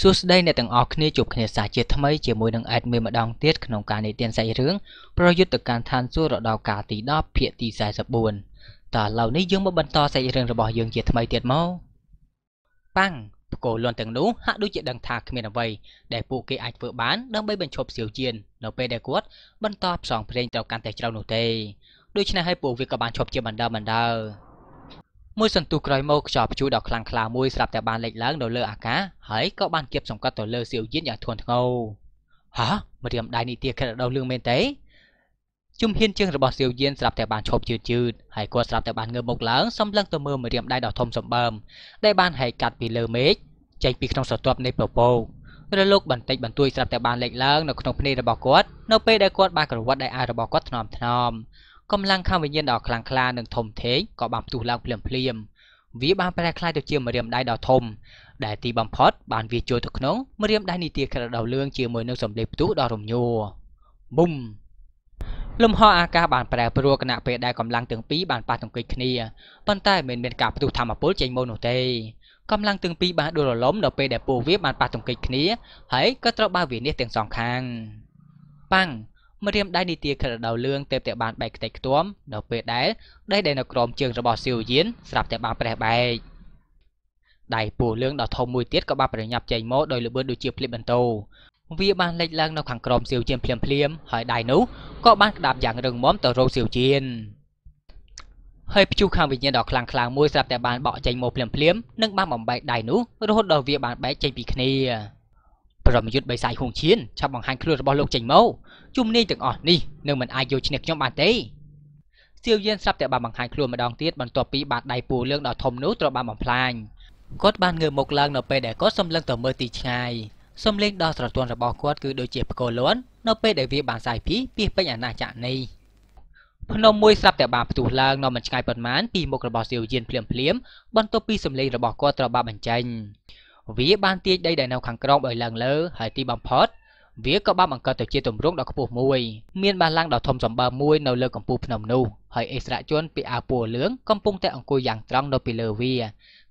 សួស្តីអ្នកទាំងអស់គ្នាជួបគ្នាសាជាថ្មីជាមួយនឹងអេតមេម្ដងទៀតក្នុងការនិទានសាច់រឿងប្រយុទ្ធកានឋានសួគ៌រដូវកាលទី10ភាគទី44តើឥឡូវនេះយើងមកបន្តសាច់រឿងរបស់យើងជាថ្មីទៀតមកប៉ាំងបកូលលន់ទាំងនោះហាក់ដូចជាដឹងថាគ្មានអ្វីដែលពួកគេអាចធ្វើបានដើម្បីបញ្ឈប់សៀវជាតិនៅពេលដែលគាត់បន្តផ្សងព្រេងទៅកាន់តែជ្រៅនោះទេដូច្នេះហើយពួកវាក៏បានឈប់ជាបណ្ដើបណ្ដើមួយសន្ទុះក្រោយមកខ្យល់ព្យុះដ៏ខ្លាំងក្លាមួយស្រាប់តែបានលេចឡើង នៅលើអាកាសហើយក៏បានគៀបសង្កត់ទៅលើសៀវយានយ៉ាងធ្ងន់ធ្ងរហាម្រាមដៃនេះទាខិតដល់លឿងមែនទេជំហានជើងរបស់សៀវយានស្រាប់តែបានឈប់យឺតយឺតហើយគាត់ស្រាប់តែបានងើបមុខឡើងសំឡឹងទៅមើលម្រាមដៃដ៏ធំសម្បើមដែលបានហែកកាត់ពីលើមេឃចេញពីក្នុងស្រទាប់នៃពពករលកបន្តិចបន្តួចស្រាប់តែបានលេចឡើងនៅក្នុងភ្នែករបស់គាត់នៅពេលដែលគាត់បានក្រវ៉ាត់ដៃអាវរបស់គាត់ថ្នមថ្នមកម្លាំងខាងវិញ្ញាណដ៏ខ្លាំងក្លានិងធំធេងក៏បានផ្ទុះឡើងភ្លាមភ្លាមវាបានប្រែក្លាយទៅជាម្រាមដៃដ៏ធំដែលទីបំផុតបានវាចូលទៅក្នុងម្រាមដៃនីតិក្រដៅលឿងជាមួយនឹងសម្លេងផ្ទុះដ៏រំញ័របុំលំហអាកាសបានប្រែប្រួលគណៈពេលដែលកម្លាំងទាំងពីរបានប៉ះទង្គិចគ្នាប៉ុន្តែមិនមានការផ្ទុះធម្មពលចេញមកនោះទេកម្លាំងទាំងពីរបានដួលរលំនៅពេលដែលពួកវាបានប៉ះទង្គិចគ្នាហើយក៏ត្រូវបានវានេះទាំងសងខាងប៉ាំងម្រាមដៃនីតិខិលដៅលឿងទេពតែបានបែកខ្ទេចខ្ទាំនៅពេលដែលដេះដែលនៅក្រោមជើងរបស់សៀវយានស្រាប់តែបានប្រេះបែកដៃពស់លឿងដ៏ធំមួយទៀតក៏បានប្រញាប់ចេញមកដោយលបឿនដូចជាភ្លាបបន្ទោវាបានលេចឡើងនៅខាងក្រោមសៀវជានភ្លាមភ្លាម ហើយដៃនោះក៏បានក្តាប់យ៉ាងរឹងមាំទៅរកសៀវជានហើយព្យុះខាងវិញ្ញាណដ៏ខ្លាំងខ្លាំងមួយស្រាប់តែបានបក់ចេញមកភ្លាមភ្លាមនិងបានបំបែកដៃនោះរហូតដល់វាបានបែកចេញពីគ្នាប្រមយុទ្ធបិសាយហួងឈៀនឆាប់បង្ហាញខ្លួនរបស់លោកចេញមកជំនាញទាំងអស់នេះនឹងមិនអាចយកឈ្នះខ្ញុំបានទេសៀវយានស្រាប់តែបានបង្ហាញខ្លួនម្ដងទៀតបន្ទាប់ពីបាតដៃពូលឿងដ៏ធំនោះត្រូវបានបំផ្លាញគាត់បានងើបមុខឡើងនៅពេលដែលគាត់សម្លឹងទៅមើលទីឆ្ងាយសំឡេងដ៏ស្រទន់របស់គាត់គឺដូចជាផ្គរលាន់នៅពេលដែលវាបានសាយភីពីពេញអាណាចក្រនេះភ្នំមួយស្រាប់តែបានផ្ទុះឡើងនៅមិនឆ្ងាយប៉ុន្មានពីមុខរបស់សៀវយានភ្លាមភ្លាមបន្ទាប់ពីសំឡេងរបស់គាត់ត្រូវបានបញ្ចេញវាបានទាញដីដែលនៅខាងក្រោមឲ្យឡើងលើ ហើយទីបំផុតវាក៏បានបង្កើតទៅជាទម្រង់ដ៏ខ្ពស់មួយមានបាឡាំងដ៏ធំសម្បើមួយនៅលើកំពូលភ្នំនោះហើយអិសរាជជនពាក់អាវពណ៌លឿងកំពុងតែអង្គុយយ៉ាងត្រង់នៅពីលើវា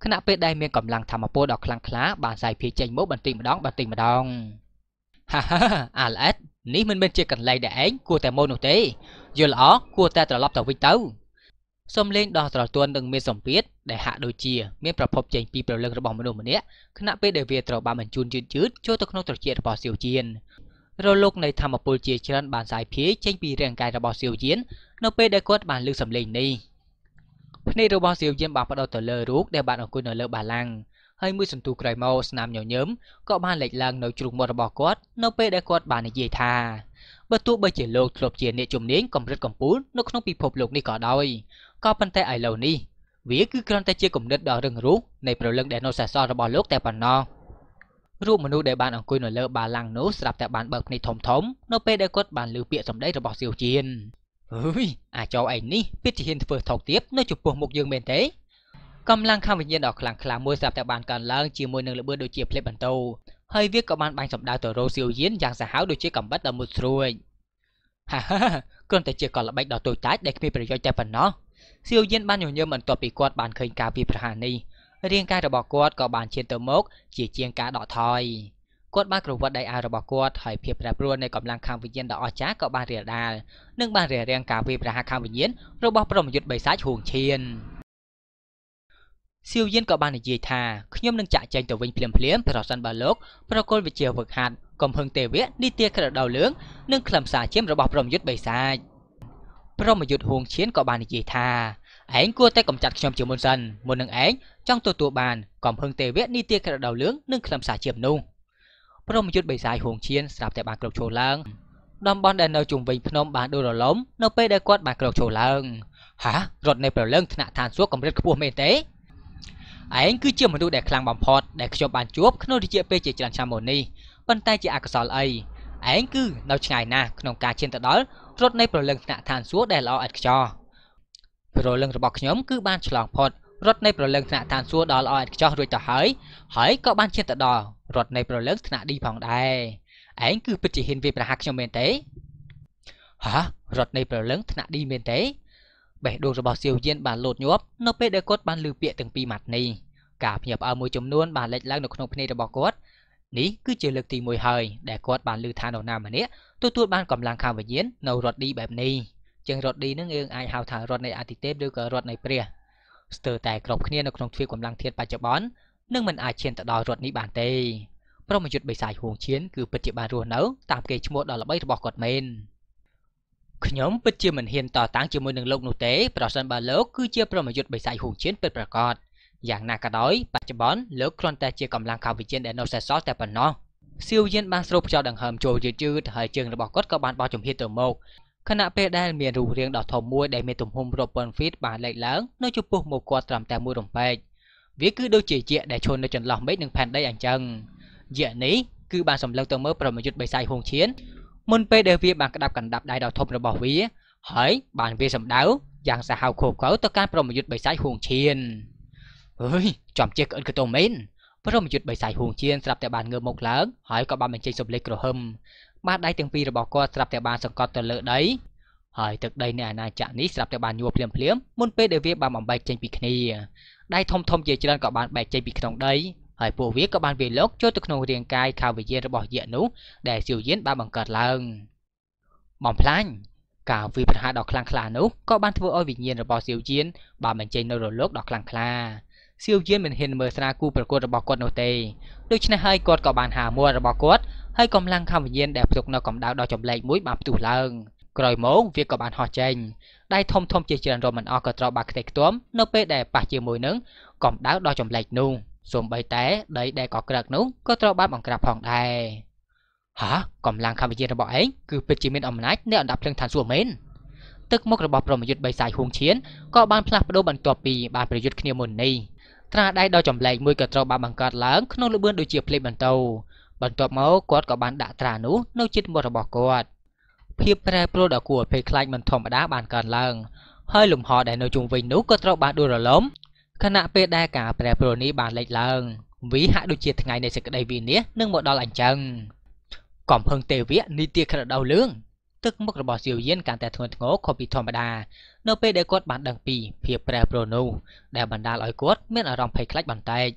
ខណៈពេលដែលមានកម្លាំងធម្មពលដ៏ខ្លាំងក្លាបានសាយភាចេញមកបន្តិចម្ដងបន្តិចម្ដងហាហាអាឡេតនេះមិនមែនជាកន្លែងដែលឯងគួរតែមកនោះទេ យល់ល្អគួរតែត្រឡប់ទៅវិញទៅសំឡេងដ៏ត្រទន់និងមានសម្ពាធដែលហាក់ដូចជាមានប្រភពចេញពីប្រលឹងរបស់មនុស្សម្នាក់ខណៈពេលដែលវាត្រូវបានបញ្ជូនយឺតៗចូលទៅក្នុងត្រចៀករបស់សៀវជៀនរលកនៃធម្មពលជាច្រើនបានសាយភាយចេញពីរាងកាយរបស់សៀវជៀននៅពេលដែលគាត់បានឮសំឡេងនេះភ្នែករបស់សៀវជៀនបានផ្ដោតទៅលើរូបដែលបានអង្គុយនៅលើបាឡាំងហើយមួយសន្ទុះក្រោយមកស្នាមញញឹមក៏បានលេចឡើងនៅជ្រុងមាត់របស់គាត់នៅពេលដែលគាត់បាននិយាយថាបើទោះបីជាលោកធ្លាប់ជាអ្នកជំនាញកម្រិតកំពូលនៅក្នុងពិភពលោកនេះក៏ដោយក៏ប៉ុន្តែឥឡូវនេះវាគឺគ្រាន់តែជាគំនិតដ៏រឹងរូសនៃប្រលឹងដែលណូសាសររបស់លោកតែប៉ុណ្ណោះរូបមនុស្សដែលបានអង្គុយនៅលើបាឡាំងនោះស្រាប់តែបានបើកភ្នែកធំធំនៅពេលដែលគាត់បានឮពាក្យសម្ដីរបស់សៀវជៀនអើយអាចោឯងនេះពិតជាហ៊ានធ្វើថោកទាបនៅចំពោះមុខយើងមែនទេកម្លាំងខាងវិញ្ញាណដ៏ខ្លាំងក្លាមួយស្រាប់តែបានកើនឡើងជាមួយនឹងល្បឿនដូចជាផ្លេបបន្ទោហើយវាក៏បានបាញ់សម្ដៅទៅរោសៀវយៀនយ៉ាងសាហាវដូចជាកំបិតដ៏មុតស្រួយហាហាគ្រាន់តែជាកលល្បិចដ៏តូចតាចដែលគ្មានប្រយោជន៍តែប៉ុណ្ណោះសៀវយិនបានញញឹមបន្ទាប់ពីគាត់បានឃើញការពីប្រហារនេះរាងកាយរបស់គាត់ក៏បានឈានទៅមុខជាជាងការដកថយគាត់បានក្រវត់ដៃអាវរបស់គាត់ហើយភាពប្រែប្រួលនៃកម្លាំងខាងវិញ្ញាណដ៏អស្ចារ្យក៏បានរាលដាលនិងបានរារាំងការវាយប្រហារខាងវិញ្ញាណរបស់ប្រមយុទ្ធបិសាចហួងឈៀនសៀវយិនក៏បាននិយាយថាខ្ញុំនឹងចាក់ចែងទៅវិញភ្លាមភ្លាមប្រសិនបើលោកប្រកុលវិជាវឹកហាត់កំភឹងទេវៈនីតិក្រដៅលឿងនិងខ្លឹមសារជាមរបស់ប្រមយុទ្ធបិសាច។ព្រមយុទ្ធហួងឈៀនក៏បាននិយាយថាឯងគួរតែកំចាត់ខ្ញុំជាមុនសិនមុននឹងឯងចង់ទទួលបានកំភឹងទេវៈនីតិក្រដៅលឿងនិងខ្លឹមសារជាបនោះព្រមយុទ្ធបិសាយហួងឈៀនស្រាប់តែបានក្រោកឈរឡើងតំបន់ដែលនៅជុំវិញភ្នំបានដួលរលំនៅពេលដែលគាត់បានក្រោកឈរឡើង ហារត់នៃប្រលឹងថ្នាក់ឋានសួគ៌កម្រិតខ្ពស់មែនទេឯងគឺជាមនុស្សដែលខ្លាំងបំផុតដែលខ្ញុំបានជួបក្នុងរយៈពេលជាច្រើនឆ្នាំមកនេះប៉ុន្តែជាអកុសលអីឯងគឺនៅឆ្ងាយណាស់ក្នុងការឈានទៅដល់រត់នៃប្រលឹងថ្នាក់ឋានសួគ៌ដែលល្អឥតខ្ចោះប្រលឹងរបស់ខ្ញុំគឺបានឆ្លងផុតរត់នៃប្រលឹងថ្នាក់ឋានសួគ៌ដល់ល្អឥតខ្ចោះរួចទៅហើយហើយក៏បានឈានទៅដល់រត់នៃប្រលឹងថ្នាក់ឌីផងដែរឯងគឺពិតជាហ៊ានវាប្រហារខ្ញុំមែនទេហារត់នៃប្រលឹងថ្នាក់ឌីមែនទេបេះដូងរបស់សៀវយានបានលោតញាប់នៅពេលដែលគាត់បានឮពាក្យទាំងពីរម៉ាត់នេះការភ្ញាក់ផ្អើលមួយចំនួនបានលេចឡើងនៅក្នុងភ្នែករបស់គាត់នេះគឺជាលើកទី1ហើយដែលគាត់បានលើថានរណាម្នាក់ទទួលបានកម្លាំងខាងវិញ្ញាណនៅរដ្ឋឌីបែបនេះជាងរដ្ឋឌីនឹងយើងអាចហៅថារដ្ឋនៃអតិទេពឬក៏រដ្ឋនៃព្រះស្ទើរតែគ្រប់គ្នានៅក្នុងទ្វីបកម្លាំងធាតបច្ចុប្បន្ននឹងមិនអាចឈានទៅដល់រដ្ឋនេះបានទេព្រមយុទ្ធបិសាយហួងឈៀនគឺពិតជាបានរស់នៅតាមគេឈ្មោះដ៏ល្បីរបស់គាត់មែនខ្ញុំពិតជាមិនហ៊ានតតាំងជាមួយនឹងលោកនោះទេប្រសិនបើលោកគឺជាព្រមយុទ្ធបិសាយហួងឈៀនពិតប្រាកដយ៉ាងណាក៏ដោយបច្ចុប្បន្នលោកគ្រាន់តែជាកម្លាំងកាវិជាដែលនៅសេសសល់តែប៉ុណ្ណោះសៀវយានបានស្រូបខ្យល់ដង្ហើមចូលយឺតយឺតហើយជើងរបស់គាត់ក៏បានបោះជំហៀតទៅមកខណៈពេលដែលមានរូបរាងដ៏ធំមួយដែលមានទំហំរាប់ពាន់ហ្វីតបានលេចឡើង នៅចំពោះមុខគាត់ត្រឹមតែមួយរំពេចវាគឺដូចជាយក្សដែលឈរនៅចន្លោះមេឃនិងផែនដីអញ្ចឹងយក្សនេះគឺបានសម្លឹងទៅមើលប្រមយុទ្ធបិសាយហួងឈៀនមុនពេលដែលវាបានក្តាប់កណ្ដាប់ដៃដ៏ធំរបស់វា ហើយបានវាសម្ដៅយ៉ាងសាហាវខូខើទៅកាន់ប្រមយុទ្ធបិសាយហួងឈៀនអើយចំជិះក្អិតក្តោមែនព្រមយុទ្ធបិសាយហួងជៀនស្រាប់តែបានងើបមុខឡើងហើយក៏បានបញ្ចេញសំឡេងក្រហឹមបាតដៃទាំងពីររបស់គាត់ស្រាប់តែបានសង្កត់ទៅលើដីហើយទឹកដីនៃអាណាចក្រនេះស្រាប់តែបានយួរភ្លាមភ្លាមមុនពេលដែលវាបានបំបែកចេញពីគ្នាដៃធំធំជាច្រើនក៏បានបែកចេញពីក្នុងដីហើយពួកវាក៏បានវាលុកចូលទៅក្នុងរាងកាយខាវយានរបស់យៈនោះដែលសៀវយានបានបង្កើតឡើងបំផ្លាញការវាប្រហារដ៏ខ្លាំងក្លានោះក៏បានធ្វើឲ្យវិញ្ញាណរបស់សៀវយានបានបញ្ចេញនៅរលកដ៏ខ្លាំងក្លាសៀវយានមិនហ៊ានមើលស្រាគូប្រកួតរបស់គាត់នោះទេដូច្នេះហើយគាត់ក៏បានហាមួររបស់គាត់ហើយកម្លាំងខំវិញ្ញាណដែលផ្ទុកនៅកម្ដៅដ៏ចម្លែកមួយបានផ្ទុះឡើងក្រោយមកវាក៏បានហោះចេញដៃធំធំជាច្រើនរមមិនអស់ក៏ត្រូវបាក់ខ្ទេចខ្ទាំនៅពេលដែលប៉ះជាមួយនឹងកម្ដៅដ៏ចម្លែកនោះសូម្បីតែដីដែលក៏ក្រឹកនោះក៏ត្រូវបានបង្ក្រាបផងដែរហាកម្លាំងខំវិញ្ញាណរបស់ឯងគឺពិតជាមានអំណាចនៅអណ្ដាប់ភ្លើងឋានសួគ៌មែនទឹកមុខរបស់ប្រមយុទ្ធបៃសាយហួងឈៀនក៏បានផ្លាស់ប្ដូរបន្ទាប់ពីបានប្រយុទ្ធគ្នាមុននេះត្រាដៃដ៏ចម្លែកមួយក៏ត្រូវបានបង្កើតឡើងក្នុងល្បឿនដូចជាភ្លេចបន្ទោបន្ទាប់មកគាត់ក៏បានដាក់ត្រានោះនៅចិត្តមាត់របស់គាត់ភាពប្រែប្រួលដ៏គួរឲ្យភ័យខ្លាចមិនធម្មតាបានកើតឡើងហើយលំហដែលនៅជុំវិញនោះក៏ត្រូវបានដួលរលំខណៈពេលដែលការប្រែប្រួលនេះបានលេចឡើងវាហាក់ដូចជាថ្ងៃនៃសេចក្តីវិនាសនឹងមកដល់អញ្ចឹងកំភឹងទេវៈនីតិក្រដៅលឿងទឹកមុខរបស់សៀវយានកាន់តែធ្ងន់ធ្ងរខុសពីធម្មតានៅពេលដែលគាត់បានដឹងពីភាពប្រែប្រួលនោះដែលបណ្ដាលឲ្យគាត់មានអារម្មណ៍ភ័យខ្លាចបន្តិច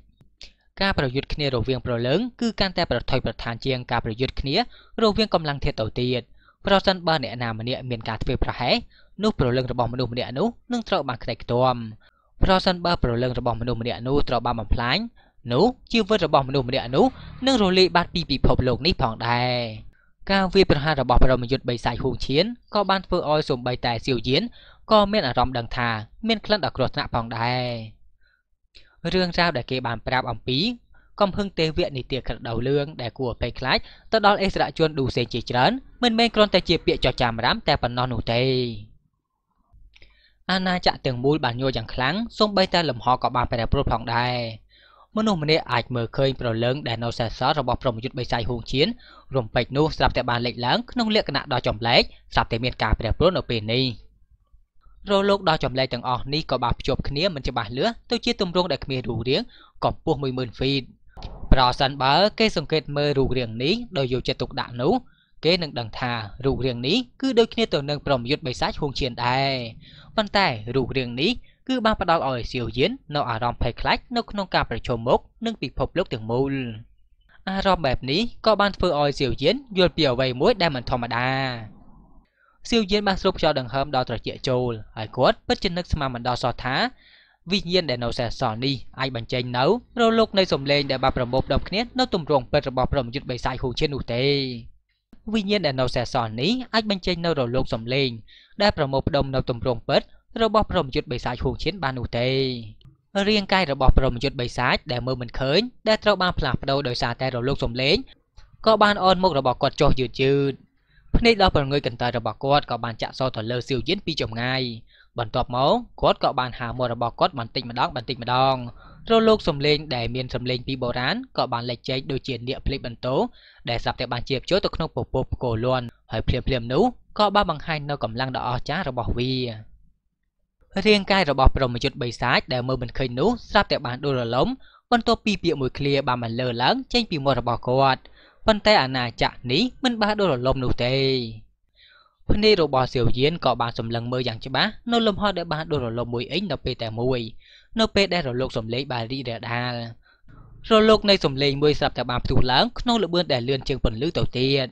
ការប្រយុទ្ធគ្នារវាងប្រលើងគឺកាន់តែប្រថុយប្រឋានជាងការប្រយុទ្ធគ្នារវាងកម្លាំងធាតុទៅទៀតប្រសិនបើអ្នកណាម្នាក់មានការធ្វេសប្រហែសនោះប្រលើងរបស់មនុស្សម្នាក់នោះនឹងត្រូវបានខ្ទេចខ្ទាំប្រសិនបើប្រលើងរបស់មនុស្សម្នាក់នោះត្រូវបានបំផ្លាញនោះជីវិតរបស់មនុស្សម្នាក់នោះនឹងរលាយបាត់ពីពិភពលោកនេះផងដែរការវាយប្រហាររបស់ប្រមយុទ្ធបិសាចហួងឈៀនក៏បានធ្វើឲ្យសំបីតែសៀវយានក៏មានអារម្មណ៍ដឹងថាមានក្លិនដ៏គ្រោះថ្នាក់ផងដែររឿងរ៉ាវដែលគេបានប្រាប់អំពីកំហឹងទេវៈនីតិក្រដៅលឿងដែលគួរឲ្យភ័យខ្លាចទៅដល់អិសរាជជនឌូសេជាច្រើនមិនមែនគ្រាន់តែជាពាក្យចចាមរាមតែប៉ុណ្ណោះនោះទេអាណាចក្រទាំងមូលបានញយយ៉ាងខ្លាំងសូម្បីតែលំហក៏បានប្រែប្រួលផងដែរមនុស្សម្នាក់អាចមើលឃើញប្រលឹងដែលនៅសេសសល់របស់ប្រមយុទ្ធបិសាយហួងឈៀនរំពេចនោះស្រាប់តែបានលេចឡើងក្នុងលក្ខណៈដ៏ចម្លែកស្រាប់តែមានការប្រែប្រួលនៅពេលនេះ។រលោកដ៏ចម្លែកទាំងអស់នេះក៏បានភ្ជាប់គ្នាមិនច្បាស់លាស់ទៅជាទម្រង់ដែលគ្មានរូបរាងកម្ពស់10000 feet ប្រសិនបើគេសង្កេតមើលរូបរាងនេះដោយយកចិត្តទុកដាក់នោះគេនឹងដឹងថារូបរាងនេះគឺដូចគ្នាទៅនឹងប្រមយុទ្ធបិសាចហួងឈៀនដែរប៉ុន្តែរូបរាងនេះគឺបានផ្ដល់ឲ្យសៀវយាននៅអារម្មណ៍ភ័យខ្លាចនៅក្នុងការប្រជុំមុខនឹងពិភពលោកទាំងមូលអារម្មណ៍បែបនេះក៏បានធ្វើឲ្យសៀវយានយល់ពីអ្វីមួយដែលមិនធម្មតាសៀវយានបានស្រូបខ្យល់ដង្ហើមដល់ត្រជាក់ចូលហើយគាត់ពិតជានឹកស្មានមិនដល់សោះថា វិញ្ញាណដែលនៅសេសសល់នេះអាចបញ្ចេញនៅរលកនៃសម្លេងដែលបានប្រមូលផ្ដុំគ្នានៅទម្រង់ពិតរបស់ប្រមយុទ្ធបិសាយហ៊ូឈៀននោះទេវិញ្ញាណដែលនៅសេសសល់នេះអាចបញ្ចេញនៅរលកសម្លេងដែលប្រមូលផ្ដុំនៅទម្រង់ពិតរបស់ប្រមយុទ្ធបិសាចហួងឈៀនបាននោះទេ រាងកាយរបស់ប្រមយុទ្ធបិសាចដែលមើលមិនឃើញដែលត្រូវបានផ្លាស់ប្ដូរដោយសារតែរលកសម្លេងក៏បានអន់មុខរបស់គាត់ចុះយឺតយឺតភ្នែកដ៏ប្រងើយកន្តើយរបស់គាត់ក៏បានចាក់សោទៅលើសៀវយិនពីចម្ងាយបន្ទាប់មកគាត់ក៏បានហាមាត់របស់គាត់បន្តិចម្ដងបន្តិចម្ដងរលកសំឡេងដែលមានសំឡេងពីបុរាណក៏បានលេចចេញដូចជានាគភ្លេចបន្ទោដែលស្រាប់តែបានជាបចូលទៅក្នុងពពកផ្គរលន់ហើយភ្លាមភ្លាមនោះក៏បានបង្ហាញនៅកម្លាំងដ៏អស្ចារ្យរបស់វារាងកាយរបស់ព្រហ្មយុទ្ធបិសាចដែលមើលមិនឃើញនោះស្រាប់តែបានដួលរលំបន្ទាប់ពីពាក្យមួយឃ្លាបានបន្លឺឡើងចេញពីមាត់របស់គាត់។ប៉ុន្តែអាណាចក្រនេះមិនបានដួលរលំនោះទេភ្នែករបស់សៀវយានក៏បានសម្លឹងមើលយ៉ាងច្បាស់នៅលំហដែលបានដួលរលំមួយអីងនៅពេលតែមួយនៅពេលដែលរលកសំឡេងបានរីករាលដាលរលកនៃសំឡេងមួយស្រាប់តែបានផ្ទុះឡើងក្នុងល្បឿនដែលលឿនជាងពន្លឺទៅទៀត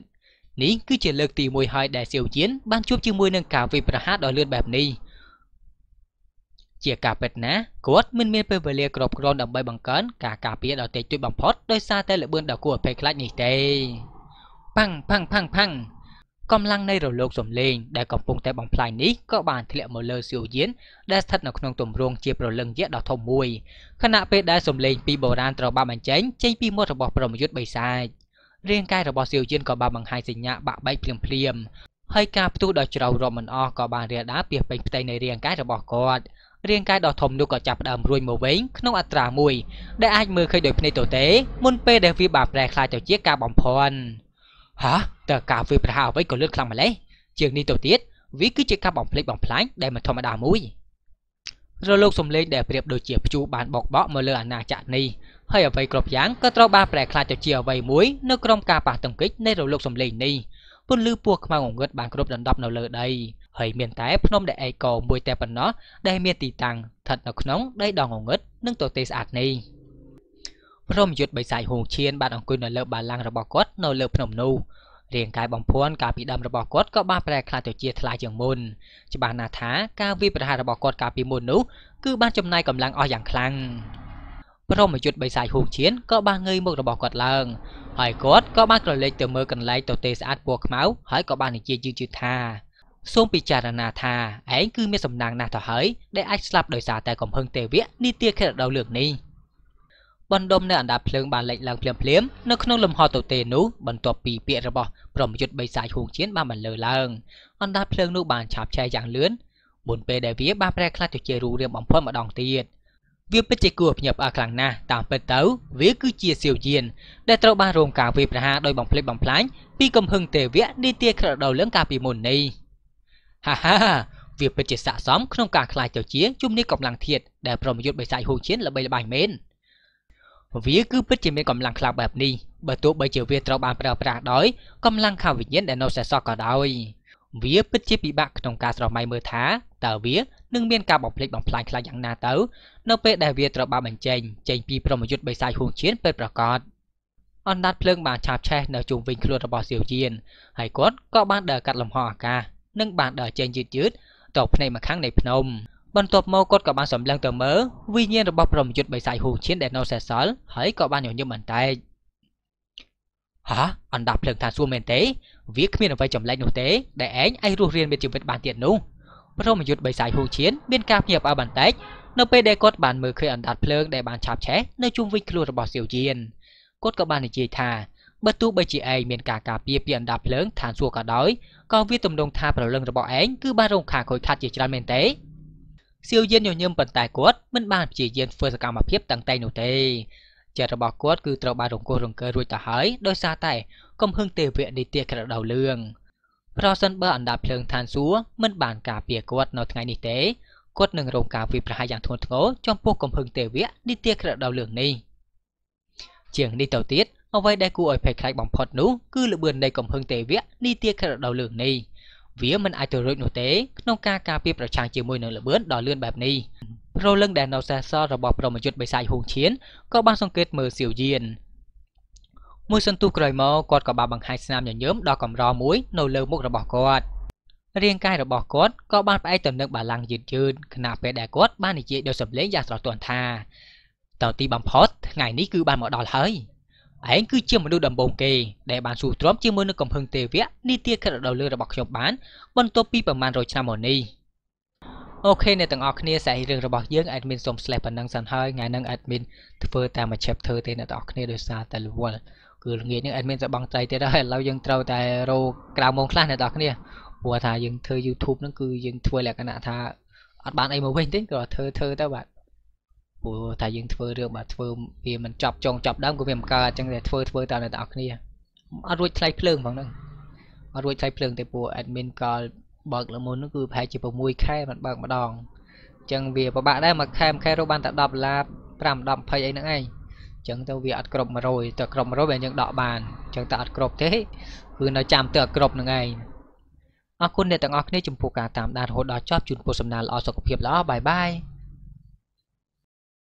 នេះគឺជាលើកទី1ហើយដែលសៀវយានបានជួបជាមួយនឹងការវាយប្រហារដ៏លឿនបែបនេះជាការពិតណាគាត់មិនមានពេលវេលាគ្រប់គ្រាន់ដើម្បីបង្កើនការការពារដល់តិចតួចបំផុតដោយសារតែល្បឿនដ៏គួរឲ្យភ័យខ្លាចនេះទេផាំងផាំងផាំងផាំងកម្លាំងនៃរលកសំឡេងដែលកំពុងតែបំផ្លាញនេះក៏បានធ្លាក់មកលើសៀវយានដែលស្ថិតនៅក្នុងទម្រង់ជាប្រលឹងយក្សដ៏ធំមួយខណៈពេលដែលសំឡេងពីបុរាណត្រូវបានបញ្ចេញចេញពីមាត់របស់ប្រមយុទ្ធបិសាចរាងកាយរបស់សៀវយានក៏បានបង្ហាញសញ្ញាបាក់បែកភ្លាមៗហើយការផ្ទុះដ៏ជ្រៅរមមិនអស់ក៏បានរាលដាលពីពេញផ្ទៃនៃរាងកាយរបស់គាត់រាងកាយដ៏ធំនោះក៏ចាប់ផ្ដើមរួញមកវិញក្នុងអត្រាមួយដែលអាចមើលឃើញដោយភ្នែកទទេមុនពេលដែលវាបានប្រែក្លាយទៅជាការបំភ័ណ្ឌហាតើការវាប្រហារអ្វីក៏លឿនខ្លាំងម្ល៉េះជាងនេះទៅទៀតវាគឺជាការបំភ្លេចបំផ្លាញដែលមិនធម្មតាមួយរលកសំឡេងដែលប្រៀបដូចជាព្យូបានបោកបក់មកលើអាណាចក្រនេះហើយអ្វីគ្រប់យ៉ាងក៏ត្រូវបានប្រែក្លាយទៅជាអ្វីមួយនៅក្រោមការប៉ះទង្គិចនៃរលកសំឡេងនេះពន្លឺពណ៌ខ្មៅងងឹតបានគ្របដណ្ដប់នៅលើដីហើយមានតែភ្នំដែលឯកមួយតែប៉ុណ្ណោះដែលមានទីតាំងស្ថិតនៅក្នុងដីដងងឹតនិងទទេស្អាតនេះព្រមយុទ្ធបិសាយហូងឈៀនបានអង្គុយនៅលើបាឡាំងរបស់គាត់នៅលើភ្នំនោះរាងកាយបំភាន់ការពីដើមរបស់គាត់ក៏បានប្រែក្លាយទៅជាថ្លាជាងមុនច្បាស់ណាស់ថាការវាយប្រហាររបស់គាត់កាលពីមុននោះគឺបានចំណាយកម្លាំងអស់យ៉ាងខ្លាំងព្រមយុទ្ធបិសាយហូងឈៀនក៏បានងើយមុខរបស់គាត់ឡើង ហើយគាត់ក៏បានក្រឡេកទៅមើលកន្លែងទទេស្អាតពណ៌ខ្មៅហើយក៏បាននិយាយយឺតៗថាសូមពិចារណាថាឯងគឺមានសំណាងណាស់ទៅហើយដែលអាចស្លាប់ដោយសារតែកំហឹងទេវៈនីតិខេរដៅលើកនេះបណ្ដុំនៅអណ្ដាតភ្លើងបានលេចឡើងភ្លាមភ្លាមនៅក្នុងលំហទៅទេនោះបន្ទាប់ពីពាក្យរបស់ប្រមយុទ្ធបិសាចហួងជៀនបានបន្លឺឡើងអណ្ដាតភ្លើងនោះបានឆាបឆេះយ៉ាងលឿនមុនពេលដែលវាបានប្រែក្លាយទៅជារូបរាងបំផុតម្ដងទៀតវាពិតជាគួរភ្ញាក់ផ្អើលខ្លាំងណាស់តាមពិតទៅវាគឺជាសៀវយានដែលត្រូវបានរងការវាយប្រហារដោយបំផ្លិចបំផ្លាញពីកំហឹងទេវៈនីតិក្រដៅលឹងកាលពីមុននេះ។ហាហាវាពិតជាស័ក្តិសមក្នុងការខ្លាយទៅជាជំនាញកម្លាំងធាតដែលប្រមយុទ្ធបិសាចហ៊ូឈៀនល្បីល្បាញមែនវាគឺពិតជាមានកម្លាំងខ្លាំងបែបនេះបើទោះបីជាវាត្រូវបានប្រើប្រាស់ដោយកម្លាំងខាវិញ្ញាណដែលនៅសេសសល់ក៏ដោយវាពិតជាពិបាកក្នុងការស្រមៃមើលថាតើវានឹងមានការបំផ្លិចបំផ្លាញខ្លាំងយ៉ាងណាទៅនៅពេលដែលវាត្រូវបានបញ្ចេញចេញពីប្រមយុទ្ធបិសាចហ៊ូឈៀនពេលប្រកាសអណ្ដាតភ្លើងបានឆាបឆេះនៅជុំវិញខ្លួនរបស់សៀវជៀនហើយគាត់ក៏បានដើរកាត់លំហអាកាសនិងបានដើរចេញយឺតយឺតតកភ្នែកមួយខាងនៃភ្នំបន្ទាប់មកគាត់ក៏បានសម្លឹងទៅមើលវិញ្ញាណរបស់ប្រមយុទ្ធបិសាយហ៊ូឈៀនដែលនៅសេសសល់ហើយក៏បានញញឹមបន្តិចហាអណ្ដាភ្លើងថាសួរមែនទេវាគ្មានអ្វីចម្លែកនោះទេដែលឯងអាចរស់រានមានជីវិតបានទៀតនោះប្រមយុទ្ធបិសាយហ៊ូឈៀនមានការភ្ញាក់ផ្អើលបន្តិចនៅពេលដែលគាត់បានមើលឃើញអណ្ដាភ្លើងដែលបានឆាបឆេះនៅជុំវិញខ្លួនរបស់សៀវជៀនគាត់ក៏បាននិយាយថាបើទោះបីជាឯងមានការការពារពីអណ្ដាតភ្លើងឋានសួគ៌ក៏ដោយក៏វាទំនងថាប្រលឹងរបស់ឯងគឺបានរងការខូចខាតជាច្រើនមែនទេសៀវយានញញឹមប៉ុន្តែគាត់មិនបានព្យាយាមធ្វើសកម្មភាពតាំងតែងនោះទេចិត្តរបស់គាត់គឺត្រូវបានរង្គោះរង្គើរួចទៅហើយដោយសារតែកំហឹងទេវៈនីតិក្រដៅលឿងប្រសិនបើអណ្ដាតភ្លើងឋានសួគ៌មិនបានការពារគាត់នៅថ្ងៃនេះទេគាត់នឹងរងការវាយប្រហារយ៉ាងធ្ងន់ធ្ងរចំពោះកំហឹងទេវៈនីតិក្រដៅលឿងនេះជាងនេះទៅទៀតអ្វីដែលគួរឲ្យភ័យខ្លាចបំផុតនោះគឺល្បឿននៃកំហឹងទេវៈនីតិក្រដៅលើងនេះវាមិនអាចទៅរួចនោះទេក្នុងការការពារប្រឆាំងជាមួយនឹងល្បឿនដ៏លឿនបែបនេះប្រលឹងដែលនៅសេសសល់របស់ប្រមយុទ្ធបិសាចហួងឈៀនក៏បានសង្កេតមើលសៀវយានមួយសន្ទុះក្រោយមកគាត់ក៏បានបង្ហាញស្នាមញញឹមដ៏កម្រមួយនៅលើមុខរបស់គាត់ រាងកាយរបស់គាត់ក៏បានផ្អែកទៅនឹងបាឡាំងយឺតយឺតខណៈពេលដែលគាត់បាននិយាយដោយសម្លេងយ៉ាងស្រទន់ថាតើទីបំផុតថ្ងៃនេះគឺបានមកដល់ហើយ។ឯងគឺជាមនុស្សដំបូងគេដែលបានស៊ូទ្រាំជាមួយនឹងកំហឹងទេវៈនីតិខិតដល់លើរបស់ខ្ញុំបានបន្ទាប់ពីប្រមាណ100ឆ្នាំមកនេះអូខេអ្នកទាំងអស់គ្នាសាច់រឿងរបស់យើង admin សូម slash ប៉ុណ្ណឹងសិនហើយថ្ងៃហ្នឹង admin ធ្វើតាមមួយ chapter ទេអ្នកទាំងអស់គ្នាដោយសារតែ level គឺល្ងាចនេះ admin សបងត្រៃទៀតហើយឥឡូវយើងត្រូវតែរកក្រៅម៉ោងខ្លះអ្នកទាំងអស់គ្នាព្រោះថាយើងធ្វើ YouTube ហ្នឹងគឺយើងធ្វើលក្ខណៈថាអត់បានអីមកវិញទេគ្រាន់តែធ្វើធ្វើទៅបាទព្រោះថាយើងធ្វើរឿងបើធ្វើវាមិនចប់ចុងចប់ដើមក៏វាមិនកើតអញ្ចឹងតែធ្វើធ្វើតាមអ្នកទាំងអស់គ្នាអត់រួចថ្លៃភ្លើងផងហ្នឹងអត់រួចថ្លៃភ្លើងទេព្រោះ admin កលបើកលមុនហ្នឹងគឺប្រហែលជា6ខែមិនបើកម្ដងអញ្ចឹងវាពិបាកដែរមួយ ខែមួយខែរកបានតែ10ដុល្លារ5 10 20អីហ្នឹងឯងអញ្ចឹងទៅវាអត់គ្រប់100តែគ្រប់100វាយើងដកបានអញ្ចឹងតែអត់គ្រប់ទេ គឺនៅចាំទៅអត់គ្រប់ហ្នឹងឯងអរគុណអ្នកទាំងអស់គ្នាចំពោះការតាមដានរហូតដល់ចប់ជូនពរសំណាងល្អសុខភាពល្អបាយបាយ